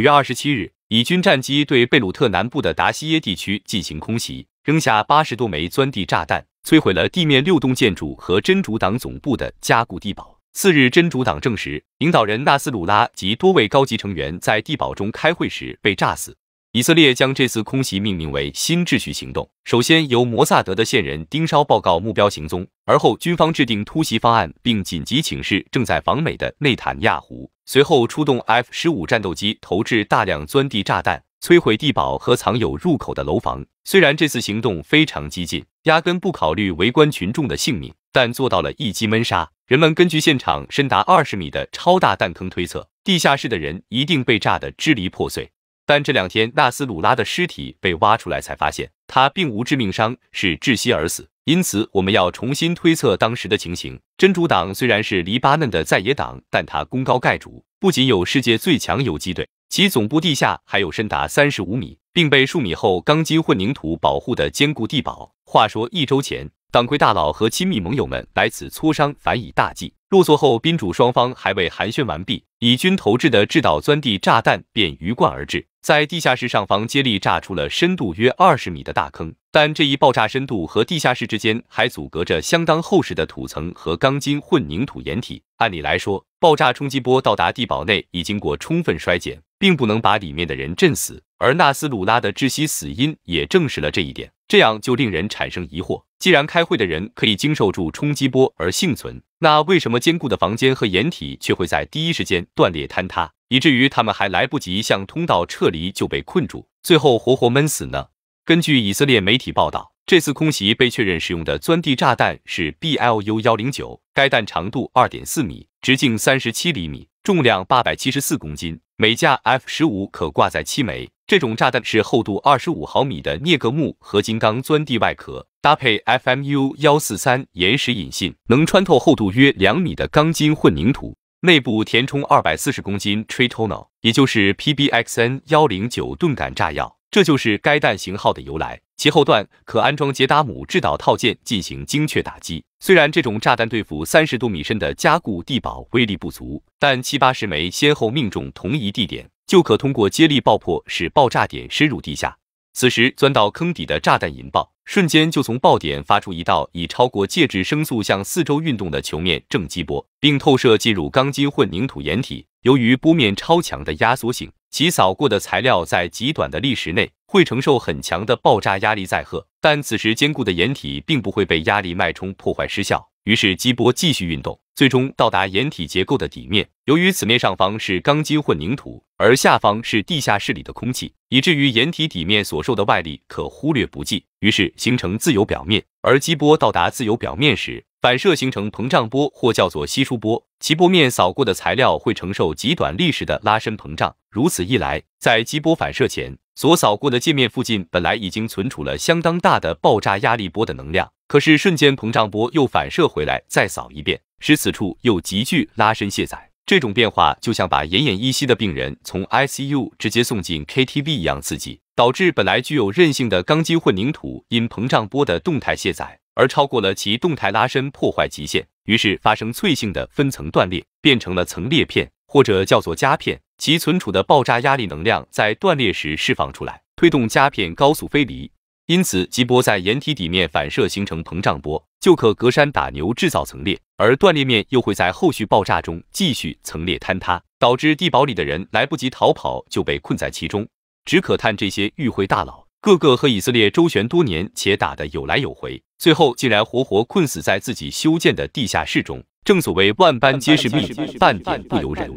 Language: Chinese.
五月二十七日，以军战机对贝鲁特南部的达西耶地区进行空袭，扔下八十多枚钻地炸弹，摧毁了地面六栋建筑和真主党总部的加固地堡。次日，真主党证实，领导人纳斯鲁拉及多位高级成员在地堡中开会时被炸死。以色列将这次空袭命名为“新秩序行动”。首先由摩萨德的线人盯梢报告目标行踪，而后军方制定突袭方案，并紧急请示正在访美的内塔尼亚胡。随后出动 F 十五战斗机投掷大量钻地炸弹，摧毁地堡和藏有入口的楼房。虽然这次行动非常激进，压根不考虑围观群众的性命，但做到了一击闷杀。人们根据现场深达二十米的超大弹坑推测，地下室的人一定被炸得支离破碎。但这两天纳斯鲁拉的尸体被挖出来，才发现他并无致命伤，是窒息而死。因此，我们要重新推测当时的情形。真主党虽然是黎巴嫩的在野党，但它功高盖主，不仅有世界最强游击队，其总部地下还有深达三十五米，并被数米厚钢筋混凝土保护的坚固地堡。话说一周前，党魁大佬和亲密盟友们来此磋商反以大计，落座后宾主双方还未寒暄完毕，以军投掷的制导钻地炸弹便鱼贯而至。在地下室上方接力炸出了深度约二十米的大坑，但这一爆炸深度和地下室之间还阻隔着相当厚实的土层和钢筋混凝土掩体。按理来说，爆炸冲击波到达地堡内已经过充分衰减。并不能把里面的人震死，而纳斯鲁拉的窒息死因也证实了这一点。这样就令人产生疑惑：既然开会的人可以经受住冲击波而幸存，那为什么坚固的房间和掩体却会在第一时间断裂坍塌，以至于他们还来不及向通道撤离就被困住，最后活活闷死呢？根据以色列媒体报道，这次空袭被确认使用的钻地炸弹是 BLU-109，该弹长度二点四米，直径三十七厘米。重量八百七十四公斤，每架 F 十五可挂载七枚。这种炸弹是厚度二十五毫米的镍铬钼合金钢钻地外壳，搭配 FMU 幺四三延时引信，能穿透厚度约两米的钢筋混凝土，内部填充二百四十公斤 Tritonal，也就是 PBXN 幺零九钝感炸药。这就是该弹型号的由来，其后段可安装杰达姆制导套件进行精确打击。虽然这种炸弹对付三十多米深的加固地堡威力不足，但七八十枚先后命中同一地点，就可通过接力爆破使爆炸点深入地下。此时钻到坑底的炸弹引爆，瞬间就从爆点发出一道以超过介质声速向四周运动的球面正激波，并透射进入钢筋混凝土掩体。由于波面超强的压缩性，其扫过的材料在极短的历时内会承受很强的爆炸压力载荷，但此时坚固的掩体并不会被压力脉冲破坏失效。于是激波继续运动，最终到达掩体结构的底面。由于此面上方是钢筋混凝土，而下方是地下室里的空气，以至于掩体底面所受的外力可忽略不计，于是形成自由表面。而激波到达自由表面时，反射形成膨胀波，或叫做稀疏波，其波面扫过的材料会承受极短历时的拉伸膨胀。如此一来，在激波反射前所扫过的界面附近，本来已经存储了相当大的爆炸压力波的能量，可是瞬间膨胀波又反射回来再扫一遍，使此处又急剧拉伸卸载。这种变化就像把奄奄一息的病人从 ICU 直接送进 KTV 一样刺激，导致本来具有韧性的钢筋混凝土因膨胀波的动态卸载。而超过了其动态拉伸破坏极限，于是发生脆性的分层断裂，变成了层裂片或者叫做夹片，其存储的爆炸压力能量在断裂时释放出来，推动夹片高速飞离。因此，极波在岩体底面反射形成膨胀波，就可隔山打牛制造层裂，而断裂面又会在后续爆炸中继续层裂坍塌，导致地堡里的人来不及逃跑就被困在其中，只可叹这些与会大佬。个个和以色列周旋多年，且打得有来有回，最后竟然活活困死在自己修建的地下室中。正所谓，万般皆是命，半点不由人。